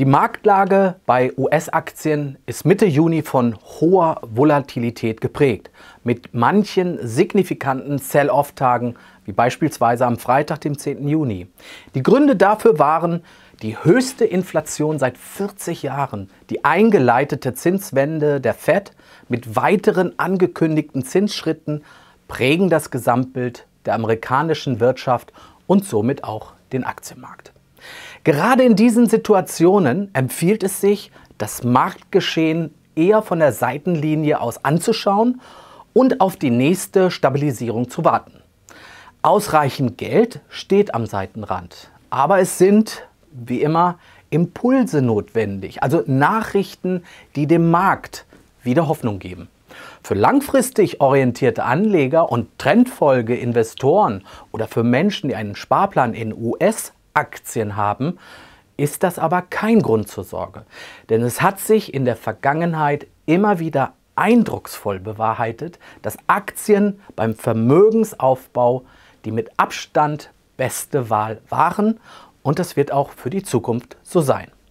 Die Marktlage bei US-Aktien ist Mitte Juni von hoher Volatilität geprägt, mit manchen signifikanten Sell-off-Tagen, wie beispielsweise am Freitag, dem 10. Juni. Die Gründe dafür waren die höchste Inflation seit 40 Jahren, die eingeleitete Zinswende der Fed mit weiteren angekündigten Zinsschritten prägen das Gesamtbild der amerikanischen Wirtschaft und somit auch den Aktienmarkt. Gerade in diesen Situationen empfiehlt es sich, das Marktgeschehen eher von der Seitenlinie aus anzuschauen und auf die nächste Stabilisierung zu warten. Ausreichend Geld steht am Seitenrand, aber es sind, wie immer, Impulse notwendig, also Nachrichten, die dem Markt wieder Hoffnung geben. Für langfristig orientierte Anleger und Trendfolgeinvestoren oder für Menschen, die einen Sparplan in US, Aktien haben, ist das aber kein Grund zur Sorge. Denn es hat sich in der Vergangenheit immer wieder eindrucksvoll bewahrheitet, dass Aktien beim Vermögensaufbau die mit Abstand beste Wahl waren und das wird auch für die Zukunft so sein.